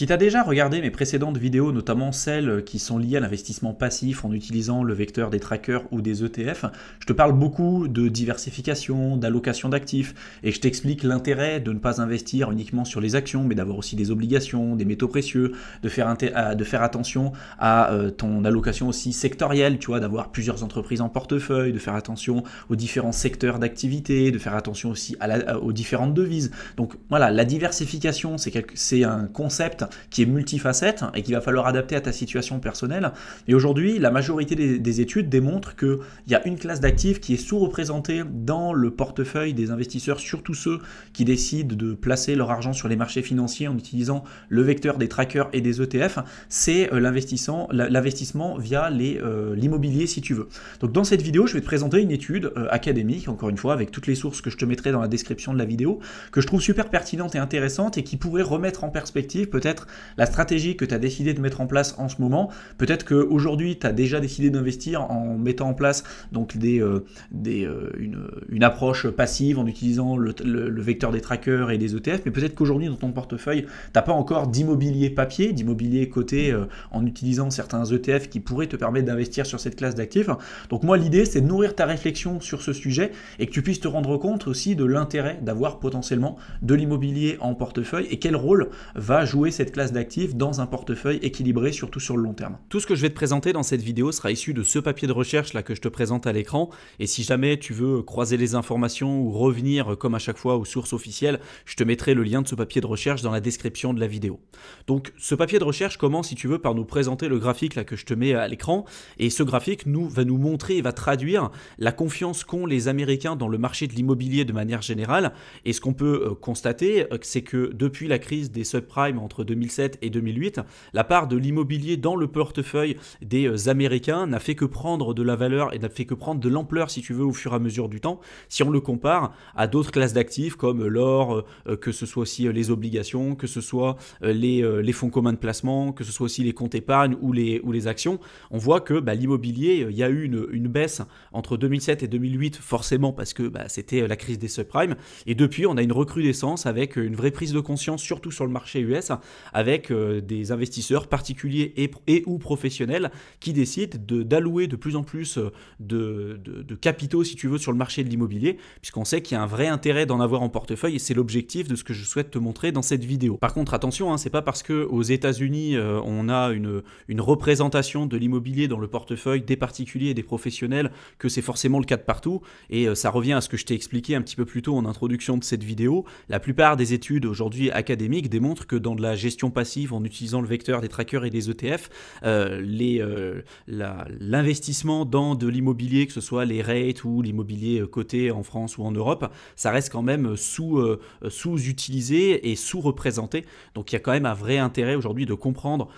Si tu as déjà regardé mes précédentes vidéos, notamment celles qui sont liées à l'investissement passif en utilisant le vecteur des trackers ou des ETF, je te parle beaucoup de diversification, d'allocation d'actifs, et je t'explique l'intérêt de ne pas investir uniquement sur les actions, mais d'avoir aussi des obligations, des métaux précieux, de faire, de faire attention à euh, ton allocation aussi sectorielle, tu vois, d'avoir plusieurs entreprises en portefeuille, de faire attention aux différents secteurs d'activité, de faire attention aussi aux différentes devises. Donc voilà, la diversification, c'est un concept qui est multifacette et qu'il va falloir adapter à ta situation personnelle. Et aujourd'hui, la majorité des, études démontrent qu'il y a une classe d'actifs qui est sous-représentée dans le portefeuille des investisseurs, surtout ceux qui décident de placer leur argent sur les marchés financiers en utilisant le vecteur des trackers et des ETF, c'est euh, l'investissement via euh, l'immobilier si tu veux. Donc dans cette vidéo, je vais te présenter une étude euh, académique, encore une fois, avec toutes les sources que je te mettrai dans la description de la vidéo, que je trouve super pertinente et intéressante et qui pourrait remettre en perspective peut-être la stratégie que tu as décidé de mettre en place en ce moment, peut-être qu'aujourd'hui tu as déjà décidé d'investir en mettant en place donc des, euh, euh, une, approche passive en utilisant le, vecteur des trackers et des ETF, mais peut-être qu'aujourd'hui dans ton portefeuille, tu n'as pas encore d'immobilier papier, d'immobilier coté euh, en utilisant certains ETF qui pourraient te permettre d'investir sur cette classe d'actifs. Donc moi l'idée c'est de nourrir ta réflexion sur ce sujet et que tu puisses te rendre compte aussi de l'intérêt d'avoir potentiellement de l'immobilier en portefeuille et quel rôle va jouer cette classe d'actifs dans un portefeuille équilibré, surtout sur le long terme. Tout ce que je vais te présenter dans cette vidéo sera issu de ce papier de recherche là que je te présente à l'écran. Et si jamais tu veux croiser les informations ou revenir euh, comme à chaque fois aux sources officielles, je te mettrai le lien de ce papier de recherche dans la description de la vidéo. Donc ce papier de recherche commence, si tu veux, par nous présenter le graphique là que je te mets à l'écran. Et ce graphique nous, va nous montrer et va traduire la confiance qu'ont les Américains dans le marché de l'immobilier de manière générale. Et ce qu'on peut euh, constater, euh, c'est que depuis la crise des subprimes entre 2007 et 2008, la part de l'immobilier dans le portefeuille des euh, Américains n'a fait que prendre de la valeur et n'a fait que prendre de l'ampleur, si tu veux, au fur et à mesure du temps, si on le compare à d'autres classes d'actifs comme euh, l'or, euh, que ce soit aussi les obligations, que ce soit les, fonds communs de placement, que ce soit aussi les comptes épargne ou les, actions, on voit que bah, l'immobilier, il y a eu une, baisse entre 2007 et 2008, forcément parce que bah, c'était la crise des subprimes, et depuis on a une recrudescence avec une vraie prise de conscience, surtout sur le marché US, avec euh, des investisseurs particuliers et, ou professionnels qui décident d'allouer de, plus en plus euh, de, capitaux, si tu veux, sur le marché de l'immobilier, puisqu'on sait qu'il y a un vrai intérêt d'en avoir en portefeuille et c'est l'objectif de ce que je souhaite te montrer dans cette vidéo. Par contre, attention, hein, c'est pas parce que États-Unis euh, on a une, représentation de l'immobilier dans le portefeuille des particuliers et des professionnels que c'est forcément le cas de partout. Et ça revient à ce que je t'ai expliqué un petit peu plus tôt en introduction de cette vidéo. La plupart des études aujourd'hui académiques démontrent que dans de la gestion passive en utilisant le vecteur des trackers et des ETF. Euh, euh L'investissement dans de l'immobilier, que ce soit les rates ou l'immobilier euh, coté en France ou en Europe, ça reste quand même euh, sous-utilisé et sous-représenté. Donc il y a quand même un vrai intérêt aujourd'hui de comprendre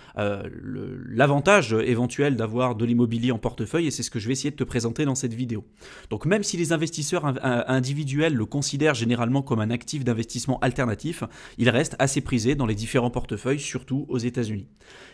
l'avantage éventuel d'avoir de l'immobilier en portefeuille et c'est ce que je vais essayer de te présenter dans cette vidéo. Donc même si les investisseurs individuels le considèrent généralement comme un actif d'investissement alternatif, il reste assez prisé dans les différents portefeuilles surtout aux États-Unis.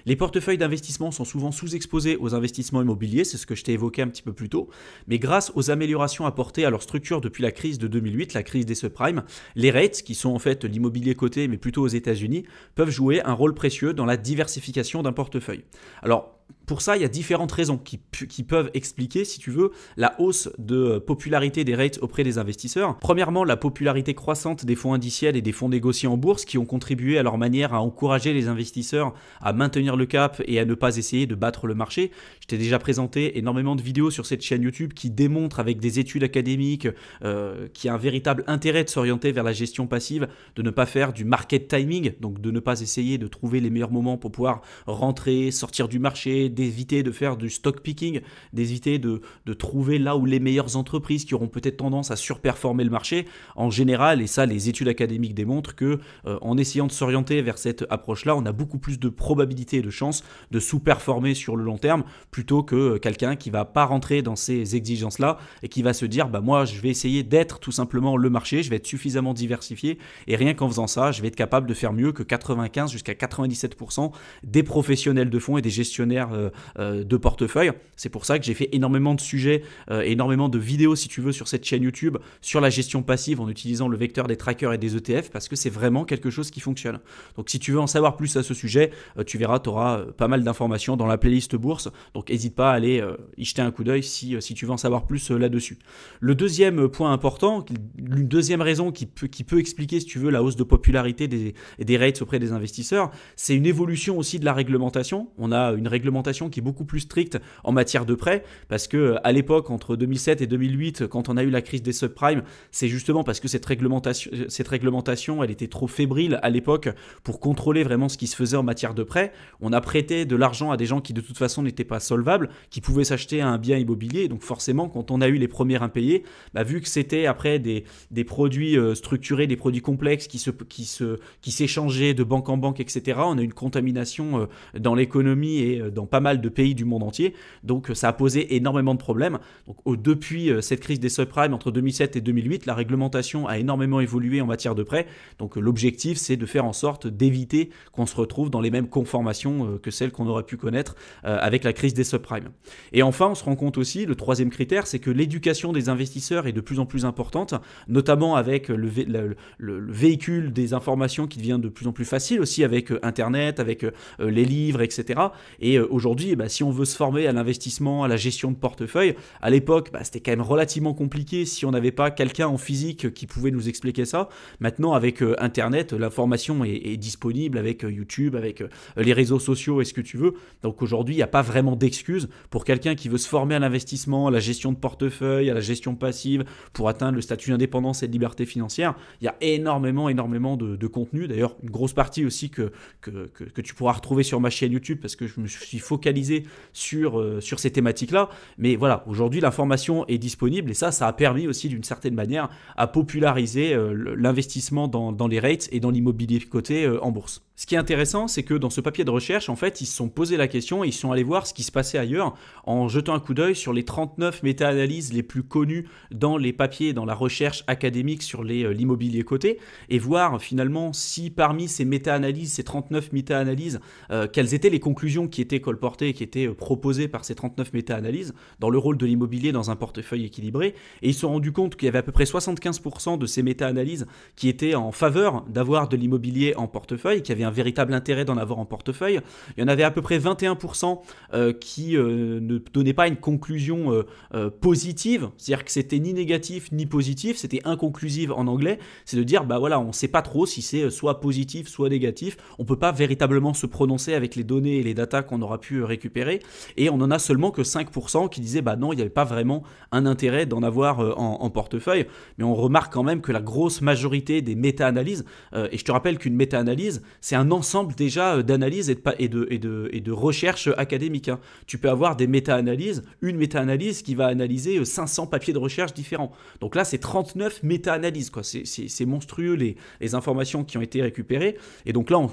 Les portefeuilles d'investissement sont souvent sous-exposés aux investissements immobiliers, c'est ce que je t'ai évoqué un petit peu plus tôt, mais grâce aux améliorations apportées à leur structure depuis la crise de 2008, la crise des subprimes, les rates, qui sont en fait l'immobilier coté mais plutôt aux États-Unis, peuvent jouer un rôle précieux dans la diversification d'un portefeuille. Alors, pour ça, il y a différentes raisons qui, peuvent expliquer, si tu veux, la hausse de euh, popularité des rates auprès des investisseurs. Premièrement, la popularité croissante des fonds indiciels et des fonds négociés en bourse qui ont contribué à leur manière à encourager les investisseurs à maintenir le cap et à ne pas essayer de battre le marché. Je t'ai déjà présenté énormément de vidéos sur cette chaîne YouTube qui démontrent avec des études académiques euh, qu'il y a un véritable intérêt de s'orienter vers la gestion passive, de ne pas faire du market timing, donc de ne pas essayer de trouver les meilleurs moments pour pouvoir rentrer, sortir du marché, d'éviter de faire du stock picking, d'éviter de, trouver là où les meilleures entreprises qui auront peut-être tendance à surperformer le marché. En général, et ça les études académiques démontrent que euh, en essayant de s'orienter vers cette approche-là, on a beaucoup plus de probabilités et de chances de sous-performer sur le long terme plutôt que euh, quelqu'un qui va pas rentrer dans ces exigences-là et qui va se dire bah moi je vais essayer d'être tout simplement le marché, je vais être suffisamment diversifié et rien qu'en faisant ça, je vais être capable de faire mieux que 95 jusqu'à 97% des professionnels de fonds et des gestionnaires euh, euh, euh, de portefeuille. C'est pour ça que j'ai fait énormément de sujets, euh, énormément de vidéos si tu veux sur cette chaîne YouTube sur la gestion passive en utilisant le vecteur des trackers et des ETF parce que c'est vraiment quelque chose qui fonctionne. Donc si tu veux en savoir plus à ce sujet, tu verras, tu auras pas mal d'informations dans la playlist bourse. Donc n'hésite pas à aller y jeter un coup d'œil si, tu veux en savoir plus là-dessus. Le deuxième point important, une deuxième raison qui peut, qui peut expliquer si tu veux la hausse de popularité des, des rates auprès des investisseurs, c'est une évolution aussi de la réglementation. On a une réglementation qui est beaucoup plus stricte en matière de prêt, parce que euh, à l'époque, entre 2007 et 2008, quand on a eu la crise des subprimes, c'est justement parce que cette réglementation, euh, cette réglementation, elle était trop fébrile à l'époque pour contrôler vraiment ce qui se faisait en matière de prêt. On a prêté de l'argent à des gens qui de toute façon n'étaient pas solvables, qui pouvaient s'acheter un bien immobilier. Donc forcément, quand on a eu les premiers impayés, bah, vu que c'était après des, des produits euh, structurés, des produits complexes qui se, qui se, qui s'échangeaient de banque en banque, etc. On a une contamination dans l'économie et dans pas mal de pays du monde entier. Donc euh, ça a posé énormément de problèmes. Donc, depuis euh, cette crise des subprimes entre 2007 et 2008, la réglementation a énormément évolué en matière de prêts. Donc euh, l'objectif, c'est de faire en sorte d'éviter qu'on se retrouve dans les mêmes conformations que celles qu'on aurait pu connaître avec la crise des subprimes. Et enfin, on se rend compte aussi, le troisième critère, c'est que l'éducation des investisseurs est de plus en plus importante, notamment avec le, le véhicule des informations qui devient de plus en plus facile aussi avec Internet, avec les livres, etc. Et aujourd'hui, Aujourd'hui, eh ben, si on veut se former à l'investissement, à la gestion de portefeuille, à l'époque, bah, c'était quand même relativement compliqué si on n'avait pas quelqu'un en physique qui pouvait nous expliquer ça. Maintenant, avec euh, Internet, l'information est, est, disponible avec euh, YouTube, avec euh, les réseaux sociaux et ce que tu veux. Donc aujourd'hui, il n'y a pas vraiment d'excuses pour quelqu'un qui veut se former à l'investissement, à la gestion de portefeuille, à la gestion passive, pour atteindre le statut d'indépendance et de liberté financière. Il y a énormément, énormément de, contenu. D'ailleurs, une grosse partie aussi que, que, que tu pourras retrouver sur ma chaîne YouTube parce que je me suis focalisé focaliser sur, euh, sur ces thématiques-là. Mais voilà, aujourd'hui, l'information est disponible et ça, ça a permis aussi d'une certaine manière à populariser euh, l'investissement dans, dans, les rates et dans l'immobilier coté euh, en bourse. Ce qui est intéressant, c'est que dans ce papier de recherche, en fait, ils se sont posés la question et ils sont allés voir ce qui se passait ailleurs en jetant un coup d'œil sur les 39 méta-analyses les plus connues dans les papiers, dans la recherche académique sur euh, l'immobilier coté, et voir finalement si parmi ces méta-analyses, ces 39 méta-analyses, euh, quelles étaient les conclusions qui étaient colportées, qui étaient euh, proposées par ces 39 méta-analyses dans le rôle de l'immobilier dans un portefeuille équilibré. Et ils se sont rendus compte qu'il y avait à peu près 75% de ces méta-analyses qui étaient en faveur d'avoir de l'immobilier en portefeuille, qui avaient véritable intérêt d'en avoir en portefeuille. Il y en avait à peu près 21% euh, qui euh, ne donnaient pas une conclusion euh, positive, c'est-à-dire que c'était ni négatif ni positif, c'était inconclusive en anglais, c'est de dire bah voilà, on ne sait pas trop si c'est soit positif, soit négatif, on ne peut pas véritablement se prononcer avec les données et les datas qu'on aura pu récupérer, et on en a seulement que 5% qui disaient bah non, il n'y avait pas vraiment un intérêt d'en avoir en, portefeuille, mais on remarque quand même que la grosse majorité des méta-analyses, et je te rappelle qu'une méta-analyse, c'est un ensemble déjà euh, d'analyses et de, recherches académiques. Hein. Tu peux avoir des méta-analyses, une méta-analyse qui va analyser 500 euh, papiers de recherche différents. Donc là, c'est 39 méta-analyses. C'est monstrueux les, informations qui ont été récupérées. Et donc là, on,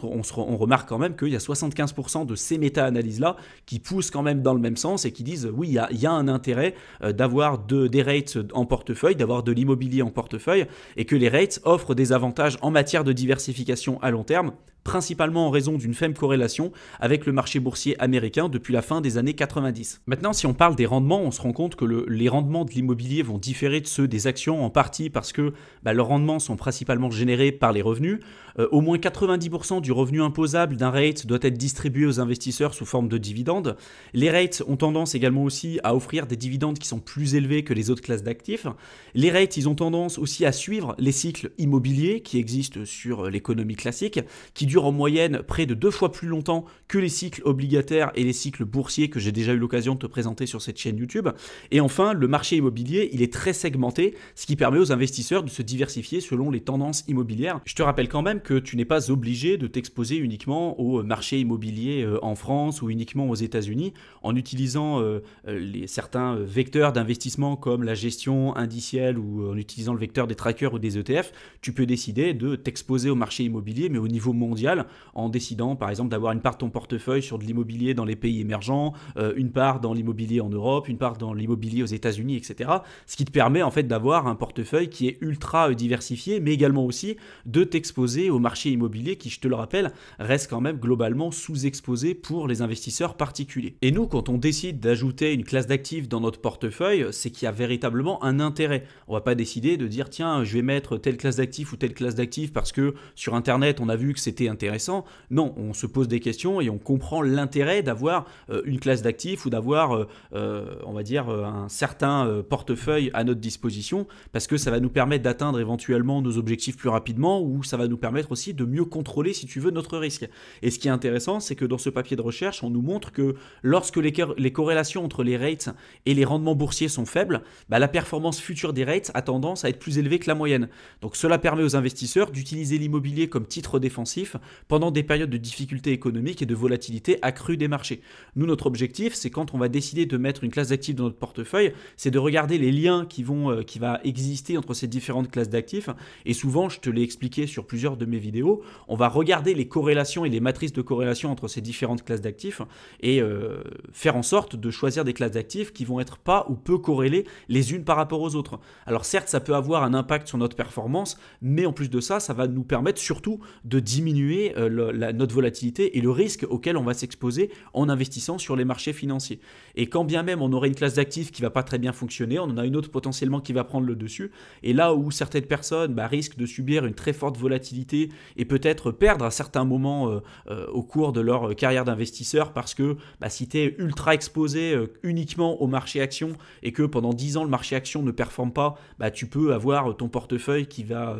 remarque quand même qu'il y a 75% de ces méta-analyses-là qui poussent quand même dans le même sens et qui disent oui, il y, a, un intérêt euh, d'avoir des rates en portefeuille, d'avoir de l'immobilier en portefeuille et que les rates offrent des avantages en matière de diversification à long terme principalement en raison d'une faible corrélation avec le marché boursier américain depuis la fin des années 90. Maintenant, si on parle des rendements, on se rend compte que les rendements de l'immobilier vont différer de ceux des actions en partie parce que bah, leurs rendements sont principalement générés par les revenus. Euh, au moins 90% du revenu imposable d'un rate doit être distribué aux investisseurs sous forme de dividendes. Les rates ont tendance également aussi à offrir des dividendes qui sont plus élevés que les autres classes d'actifs. Les rates, ils ont tendance aussi à suivre les cycles immobiliers qui existent sur l'économie classique, qui durent en moyenne près de deux fois plus longtemps que les cycles obligataires et les cycles boursiers que j'ai déjà eu l'occasion de te présenter sur cette chaîne YouTube. Et enfin, le marché immobilier, il est très segmenté, ce qui permet aux investisseurs de se diversifier selon les tendances immobilières. Je te rappelle quand même que tu n'es pas obligé de t'exposer uniquement au marché immobilier euh, en France ou uniquement aux États-Unis en utilisant euh, euh, les, certains vecteurs d'investissement comme la gestion indicielle ou en utilisant le vecteur des trackers ou des ETF, tu peux décider de t'exposer au marché immobilier mais au niveau mondial en décidant par exemple d'avoir une part de ton portefeuille sur de l'immobilier dans les pays émergents, euh, une part dans l'immobilier en Europe, une part dans l'immobilier aux États-Unis, etc. Ce qui te permet en fait d'avoir un portefeuille qui est ultra euh, diversifié, mais également aussi de t'exposer au marché immobilier qui, je te le rappelle, reste quand même globalement sous-exposé pour les investisseurs particuliers. Et nous, quand on décide d'ajouter une classe d'actifs dans notre portefeuille, c'est qu'il y a véritablement un intérêt. On va pas décider de dire tiens, je vais mettre telle classe d'actifs ou telle classe d'actifs parce que sur internet on a vu que c'était un intéressant. Non, on se pose des questions et on comprend l'intérêt d'avoir euh, une classe d'actifs ou d'avoir, euh, euh, on va dire, un certain portefeuille à notre disposition parce que ça va nous permettre d'atteindre éventuellement nos objectifs plus rapidement ou ça va nous permettre aussi de mieux contrôler, si tu veux, notre risque. Et ce qui est intéressant, c'est que dans ce papier de recherche, on nous montre que lorsque les, corrélations entre les rates et les rendements boursiers sont faibles, bah, la performance future des rates a tendance à être plus élevée que la moyenne. Donc cela permet aux investisseurs d'utiliser l'immobilier comme titre défensif pendant des périodes de difficultés économiques et de volatilité accrue des marchés. Nous, notre objectif, c'est quand on va décider de mettre une classe d'actifs dans notre portefeuille, c'est de regarder les liens qui vont euh, qui va exister entre ces différentes classes d'actifs. Et souvent, je te l'ai expliqué sur plusieurs de mes vidéos, on va regarder les corrélations et les matrices de corrélation entre ces différentes classes d'actifs et euh, faire en sorte de choisir des classes d'actifs qui vont être pas ou peu corrélées les unes par rapport aux autres. Alors certes, ça peut avoir un impact sur notre performance, mais en plus de ça, ça va nous permettre surtout de diminuer euh, notre volatilité et le risque auquel on va s'exposer en investissant sur les marchés financiers. Et quand bien même on aurait une classe d'actifs qui va pas très bien fonctionner, on en a une autre potentiellement qui va prendre le dessus. Et là où certaines personnes bah, risquent de subir une très forte volatilité et peut-être perdre à certains moments euh, euh, au cours de leur carrière d'investisseur parce que bah, si tu es ultra exposé uniquement au marché action et que pendant 10 ans le marché action ne performe pas, bah, tu peux avoir ton portefeuille qui va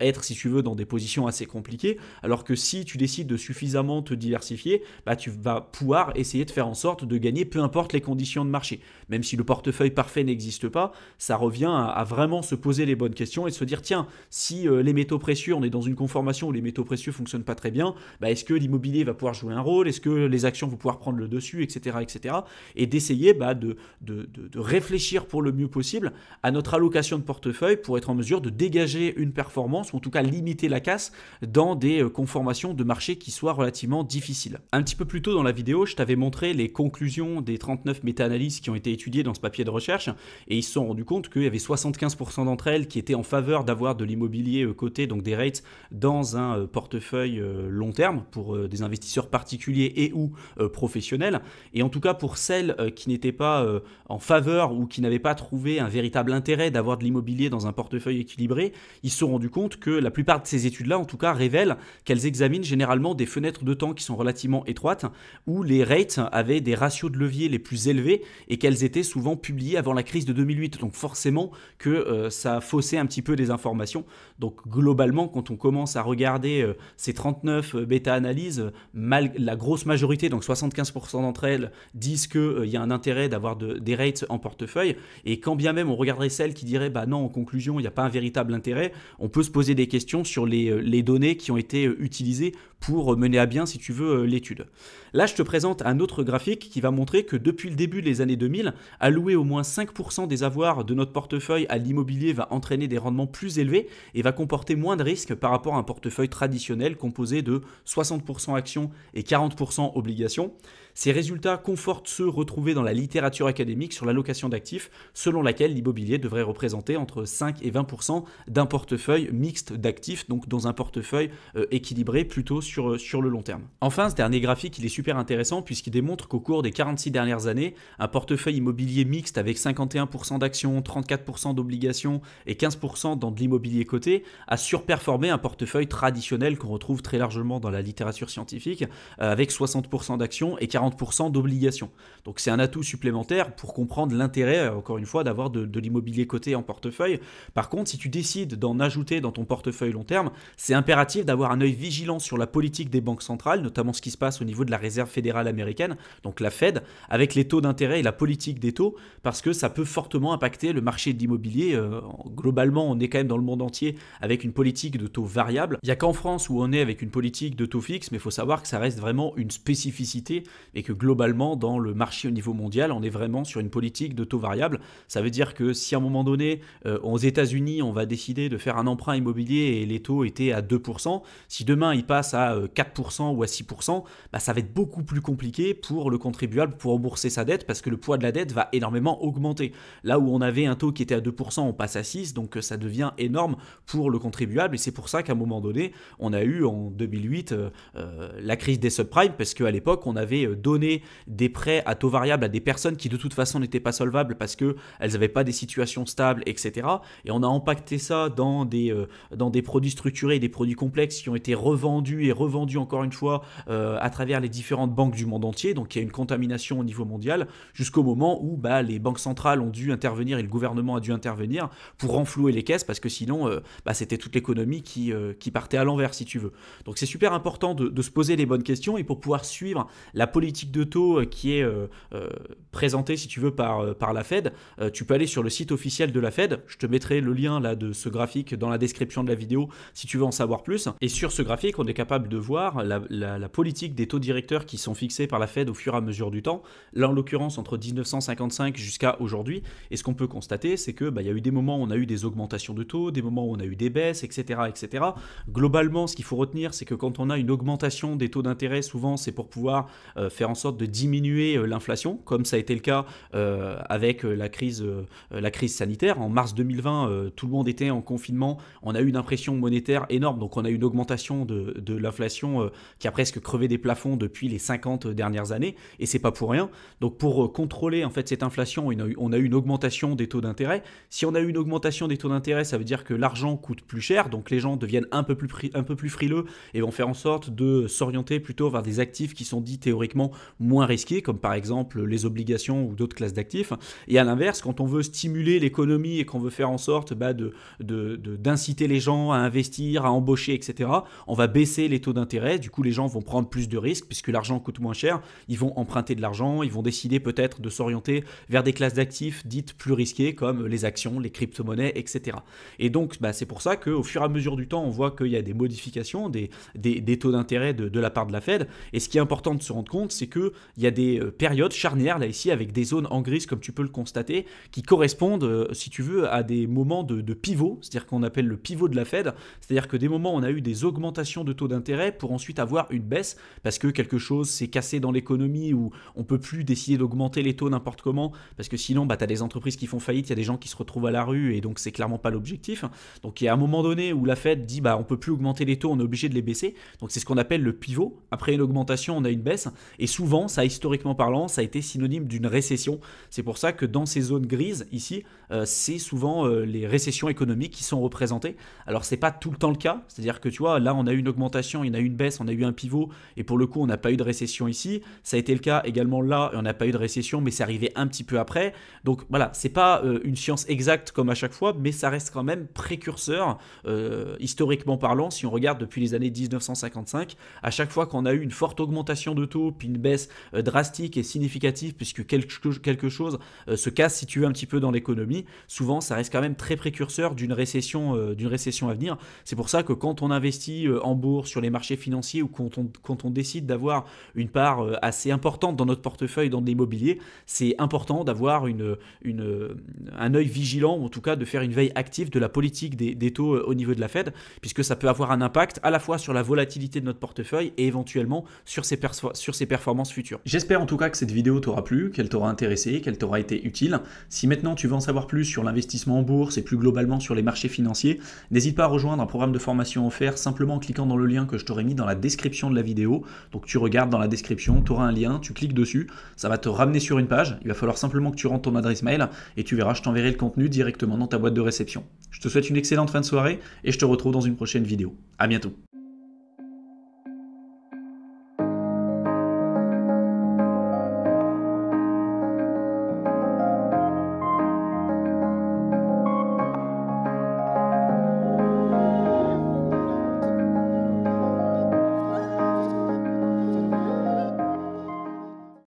être, si tu veux, dans des positions assez compliquées. Alors que si tu décides de suffisamment te diversifier, bah, tu vas pouvoir essayer de faire en sorte de gagner peu importe les conditions de marché. Même si le portefeuille parfait n'existe pas, ça revient à, vraiment se poser les bonnes questions et de se dire tiens, si euh, les métaux précieux, on est dans une conformation où les métaux précieux fonctionnent pas très bien, bah, est-ce que l'immobilier va pouvoir jouer un rôle Est-ce que les actions vont pouvoir prendre le dessus, etc. etc. et d'essayer bah, de, de, de, de réfléchir pour le mieux possible à notre allocation de portefeuille pour être en mesure de dégager une performance ou en tout cas limiter la casse dans des euh, conformations formation de marché qui soit relativement difficile. Un petit peu plus tôt dans la vidéo, je t'avais montré les conclusions des 39 méta-analyses qui ont été étudiées dans ce papier de recherche, et ils se sont rendus compte qu'il y avait 75% d'entre elles qui étaient en faveur d'avoir de l'immobilier euh, coté, donc des rates, dans un euh, portefeuille euh, long terme pour des investisseurs particuliers et ou professionnels. Et en tout cas, pour celles qui n'étaient pas en faveur ou qui n'avaient pas trouvé un véritable intérêt d'avoir de l'immobilier dans un portefeuille équilibré, ils se sont rendus compte que la plupart de ces études-là, en tout cas, révèlent qu'elles examinent généralement des fenêtres de temps qui sont relativement étroites, où les rates avaient des ratios de levier les plus élevés et qu'elles étaient souvent publiées avant la crise de 2008. Donc forcément que euh, ça faussait un petit peu des informations. Donc globalement, quand on commence à regarder euh, ces 39 euh, bêta-analyses, la grosse majorité, donc 75% d'entre elles, disent qu'il y a un intérêt d'avoir de, des rates en portefeuille. Et quand bien même on regarderait celles qui diraient, bah non, en conclusion, il n'y a pas un véritable intérêt, on peut se poser des questions sur les, les données qui ont été utilisées pour mener à bien, si tu veux, euh, l'étude. Là, je te présente un autre graphique qui va montrer que depuis le début des années 2000, allouer au moins 5% des avoirs de notre portefeuille à l'immobilier va entraîner des rendements plus élevés et va comporter moins de risques par rapport à un portefeuille traditionnel composé de 60% actions et 40% obligations. Ces résultats confortent ceux retrouvés dans la littérature académique sur l'allocation d'actifs, selon laquelle l'immobilier devrait représenter entre 5 et 20% d'un portefeuille mixte d'actifs, donc dans un portefeuille euh, équilibré plutôt sur, euh, sur le long terme. Enfin, ce dernier graphique, il est super intéressant puisqu'il démontre qu'au cours des 46 dernières années, un portefeuille immobilier mixte avec 51% d'actions, 34% d'obligations et 15% dans de l'immobilier coté a surperformé un portefeuille traditionnel qu'on retrouve très largement dans la littérature scientifique euh, avec 60% d'actions et 40 d'obligations. Donc c'est un atout supplémentaire pour comprendre l'intérêt, euh, encore une fois, d'avoir de, l'immobilier coté en portefeuille. Par contre, si tu décides d'en ajouter dans ton portefeuille long terme, c'est impératif d'avoir un œil vigilant sur la politique des banques centrales, notamment ce qui se passe au niveau de la Réserve fédérale américaine, donc la Fed, avec les taux d'intérêt et la politique des taux, parce que ça peut fortement impacter le marché de l'immobilier. Euh, globalement, on est quand même dans le monde entier avec une politique de taux variable. Il n'y a qu'en France où on est avec une politique de taux fixe, mais il faut savoir que ça reste vraiment une spécificité et que globalement, dans le marché au niveau mondial, on est vraiment sur une politique de taux variable. Ça veut dire que si à un moment donné, euh, aux États-Unis, on va décider de faire un emprunt immobilier et les taux étaient à 2%, si demain ils passent à 4% euh, ou à 6%, bah, ça va être beaucoup plus compliqué pour le contribuable pour rembourser sa dette parce que le poids de la dette va énormément augmenter. Là où on avait un taux qui était à 2%, on passe à 6, donc euh, ça devient énorme pour le contribuable et c'est pour ça qu'à un moment donné, on a eu en 2008 la crise des subprimes parce qu'à l'époque, on avait donner des prêts à taux variable à des personnes qui de toute façon n'étaient pas solvables parce que elles n'avaient pas des situations stables, etc. Et on a impacté ça dans des, euh, dans des produits structurés, des produits complexes qui ont été revendus et revendus encore une fois euh, à travers les différentes banques du monde entier. Donc il y a une contamination au niveau mondial jusqu'au moment où bah, les banques centrales ont dû intervenir et le gouvernement a dû intervenir pour renflouer les caisses parce que sinon euh, bah, c'était toute l'économie qui, qui partait à l'envers si tu veux. Donc c'est super important de se poser les bonnes questions et pour pouvoir suivre la politique de taux euh, qui est euh, euh, présenté si tu veux, par, par la Fed, tu peux aller sur le site officiel de la Fed. Je te mettrai le lien là de ce graphique dans la description de la vidéo si tu veux en savoir plus. Et sur ce graphique, on est capable de voir la, la, politique des taux directeurs qui sont fixés par la Fed au fur et à mesure du temps. Là, en l'occurrence, entre 1955 jusqu'à aujourd'hui. Et ce qu'on peut constater, c'est que bah, il y a eu des moments où on a eu des augmentations de taux, des moments où on a eu des baisses, etc., etc. Globalement, ce qu'il faut retenir, c'est que quand on a une augmentation des taux d'intérêt, souvent, c'est pour pouvoir faire en sorte de diminuer euh, l'inflation, comme ça a été le cas euh, avec euh, la crise, la crise sanitaire. En mars 2020, tout le monde était en confinement, on a eu une impression monétaire énorme, donc on a eu une augmentation de, l'inflation qui a presque crevé des plafonds depuis les 50 dernières années, et c'est pas pour rien. Donc pour contrôler en fait cette inflation, on a eu une augmentation des taux d'intérêt. Si on a eu une augmentation des taux d'intérêt, ça veut dire que l'argent coûte plus cher, donc les gens deviennent un peu plus, un peu plus frileux et vont faire en sorte de s'orienter plutôt vers des actifs qui sont dits théoriquement moins risqués, comme par exemple les obligations ou d'autres classes d'actifs. Et à l'inverse, quand on veut stimuler l'économie et qu'on veut faire en sorte bah, de, d'inciter les gens à investir, à embaucher, etc., on va baisser les taux d'intérêt. Du coup, les gens vont prendre plus de risques puisque l'argent coûte moins cher. Ils vont emprunter de l'argent, ils vont décider peut-être de s'orienter vers des classes d'actifs dites plus risquées comme les actions, les crypto-monnaies, etc. Et donc, bah, c'est pour ça qu'au fur et à mesure du temps, on voit qu'il y a des modifications des, des, taux d'intérêt de, de la part de la Fed. Et ce qui est important de se rendre compte, c'est c'est qu'il y a des euh, périodes charnières, là ici, avec des zones en gris comme tu peux le constater, qui correspondent, euh, si tu veux, à des moments de, pivot, c'est-à-dire qu'on appelle le pivot de la Fed, c'est-à-dire que des moments, on a eu des augmentations de taux d'intérêt pour ensuite avoir une baisse, parce que quelque chose s'est cassé dans l'économie, ou on peut plus décider d'augmenter les taux n'importe comment, parce que sinon, bah, tu as des entreprises qui font faillite, il y a des gens qui se retrouvent à la rue, et donc c'est clairement pas l'objectif. Donc il y a un moment donné où la Fed dit, bah, on peut plus augmenter les taux, on est obligé de les baisser, donc c'est ce qu'on appelle le pivot. Après une augmentation, on a une baisse, et souvent, ça, historiquement parlant, ça a été synonyme d'une récession. C'est pour ça que dans ces zones grises, ici, euh, c'est souvent euh, les récessions économiques qui sont représentées. Alors c'est pas tout le temps le cas, c'est-à-dire que tu vois, là on a eu une augmentation, il y en a eu une baisse, on a eu un pivot, et pour le coup on n'a pas eu de récession ici. Ça a été le cas également là, on n'a pas eu de récession, mais c'est arrivé un petit peu après. Donc voilà, c'est pas euh, une science exacte comme à chaque fois, mais ça reste quand même précurseur, historiquement parlant, si on regarde depuis les années 1955, à chaque fois qu'on a eu une forte augmentation de taux, puis une baisse drastique et significative, puisque quelque, quelque chose se casse, si tu veux, un petit peu dans l'économie, souvent ça reste quand même très précurseur d'une récession, euh, d'une récession à venir. C'est pour ça que quand on investit euh, en bourse, sur les marchés financiers ou quand on, décide d'avoir une part euh, assez importante dans notre portefeuille dans l'immobilier, c'est important d'avoir une, une, un œil vigilant en tout cas de faire une veille active de la politique des, taux au niveau de la Fed, puisque ça peut avoir un impact à la fois sur la volatilité de notre portefeuille et éventuellement sur ses, sur ses performances futures. J'espère en tout cas que cette vidéo t'aura plu, qu'elle t'aura intéressé, qu'elle t'aura été utile. Si maintenant tu veux en savoir plus, plus sur l'investissement en bourse et plus globalement sur les marchés financiers, n'hésite pas à rejoindre un programme de formation offert simplement en cliquant dans le lien que je t'aurais mis dans la description de la vidéo. Donc tu regardes dans la description, tu auras un lien, tu cliques dessus, ça va te ramener sur une page, il va falloir simplement que tu rentres ton adresse mail et tu verras, je t'enverrai le contenu directement dans ta boîte de réception. Je te souhaite une excellente fin de soirée et je te retrouve dans une prochaine vidéo. À bientôt.